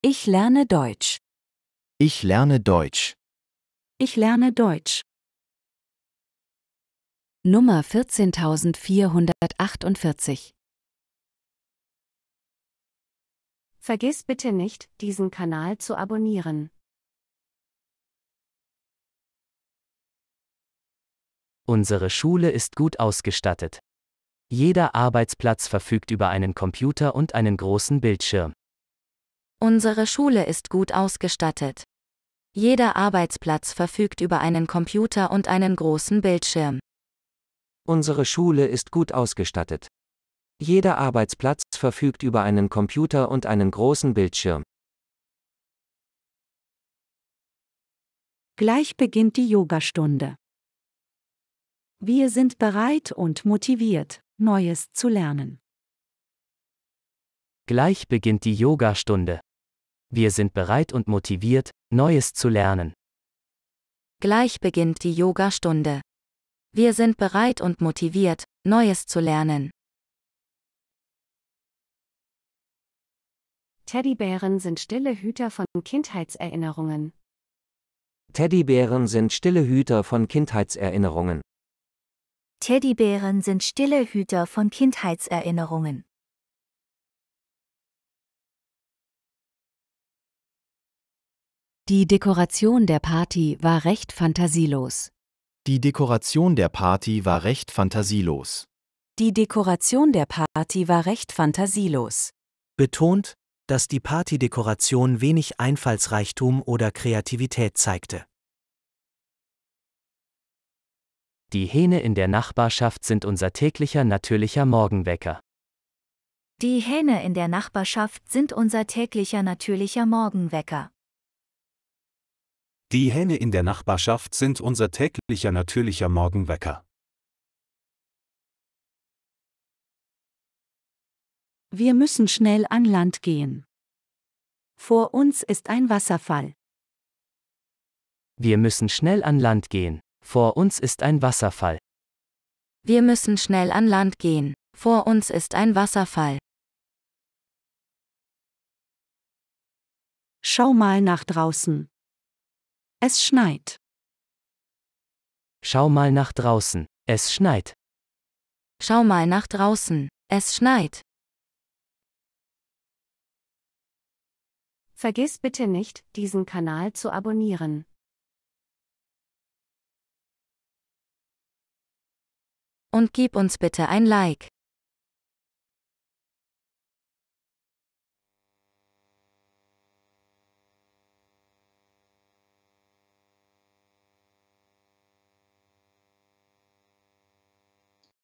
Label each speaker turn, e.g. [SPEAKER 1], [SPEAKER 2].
[SPEAKER 1] Ich lerne Deutsch. Ich lerne Deutsch. Ich lerne Deutsch. Nummer 14448 Vergiss bitte nicht, diesen Kanal zu abonnieren. Unsere Schule ist gut ausgestattet. Jeder Arbeitsplatz verfügt über einen Computer
[SPEAKER 2] und einen großen Bildschirm.
[SPEAKER 1] Unsere Schule ist gut ausgestattet. Jeder Arbeitsplatz verfügt über einen Computer und einen großen Bildschirm.
[SPEAKER 2] Unsere Schule ist gut ausgestattet. Jeder Arbeitsplatz verfügt
[SPEAKER 1] über einen Computer und einen großen Bildschirm. Gleich beginnt die Yogastunde. Wir sind bereit und motiviert, Neues zu lernen.
[SPEAKER 2] Gleich beginnt die Yogastunde. Wir sind bereit und motiviert, Neues zu lernen.
[SPEAKER 1] Gleich beginnt die Yoga-Stunde. Wir sind bereit und motiviert, Neues zu lernen. Teddybären sind stille Hüter von Kindheitserinnerungen.
[SPEAKER 2] Teddybären sind stille Hüter von Kindheitserinnerungen.
[SPEAKER 1] Teddybären sind stille Hüter von Kindheitserinnerungen. Die Dekoration der Party war recht fantasielos. Die Dekoration der Party
[SPEAKER 2] war recht fantasielos. Die Dekoration der Party war recht fantasielos. Betont, dass die Partydekoration wenig Einfallsreichtum oder Kreativität zeigte. Die Hähne in der Nachbarschaft sind unser täglicher natürlicher Morgenwecker.
[SPEAKER 1] Die Hähne in der Nachbarschaft sind unser täglicher natürlicher Morgenwecker. Die Hähne in der Nachbarschaft sind unser täglicher natürlicher Morgenwecker. Wir müssen schnell an Land gehen. Vor uns ist ein Wasserfall.
[SPEAKER 2] Wir müssen schnell an Land gehen. Vor uns ist ein Wasserfall.
[SPEAKER 1] Wir müssen schnell an Land gehen. Vor uns ist ein Wasserfall. Schau mal nach draußen. Es schneit. Schau mal nach draußen. Es schneit. Schau mal nach draußen. Es schneit. Vergiss bitte nicht, diesen Kanal zu abonnieren. Und gib uns bitte ein Like.